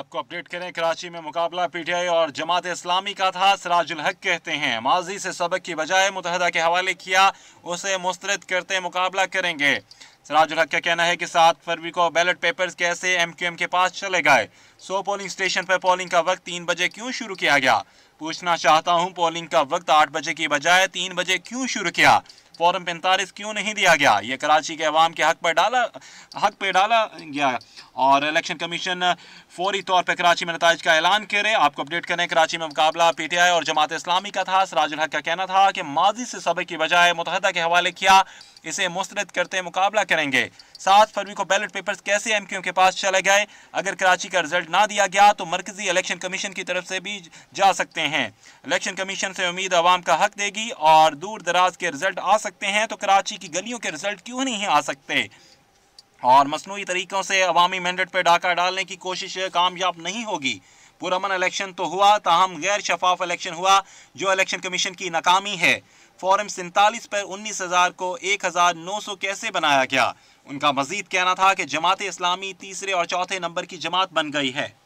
आपको अपडेट करें कराची में मुकाबला पीटीआई और जमात इस्लामी का था सराजुल हक कहते हैं माजी से सबक की बजाय मुतहदा के हवाले किया उसे मुस्तरद करते मुकाबला करेंगे सराजुल हक का कहना है कि सात फरवरी को बैलेट पेपर्स कैसे एम क्यू एम के पास चले गए सो पोलिंग स्टेशन पर पोलिंग का वक्त तीन बजे क्यों शुरू किया गया पूछना चाहता हूँ पोलिंग का वक्त आठ बजे की बजाय तीन बजे क्यों शुरू किया फॉरम पैंतालीस क्यों नहीं दिया गया ये कराची के अवाम के हक पर डाला हक पर डाला गया और इलेक्शन कमीशन फौरी तौर पर कराची में नतज का ऐलान करे आपको अपडेट करें कराची में मुकाबला पी टी आई और जमात इस्लामी का था सराजुल हक का कहना था कि माजी से सबक की बजाय मुतहदा के हवाले किया इसे मुस्रद करते मुकाबला करेंगे सात फरवरी को बैलेट पेपर्स कैसे एमक्यूएम के पास चले गए अगर कराची का रिजल्ट ना दिया गया तो मरकजी इलेक्शन कमीशन की तरफ से भी जा सकते हैं इलेक्शन कमीशन से उम्मीद आवाम का हक देगी और दूर दराज के रिजल्ट आ सकते हैं तो कराची की गलियों के रिजल्ट क्यों नहीं आ सकते और मसनू तरीक़ों से अवामी मैंडेट पर डाका डालने की कोशिश कामयाब नहीं होगी पुरमन इलेक्शन तो हुआ ताहम गैर शफाफ इलेक्शन हुआ जो इलेक्शन कमीशन की नाकामी है फॉरम सैंतालीस पर उन्नीस हज़ार को एक हज़ार नौ सौ कैसे बनाया गया उनका मजीद कहना था कि जमात इस्लामी तीसरे और चौथे नंबर की जमात बन गई है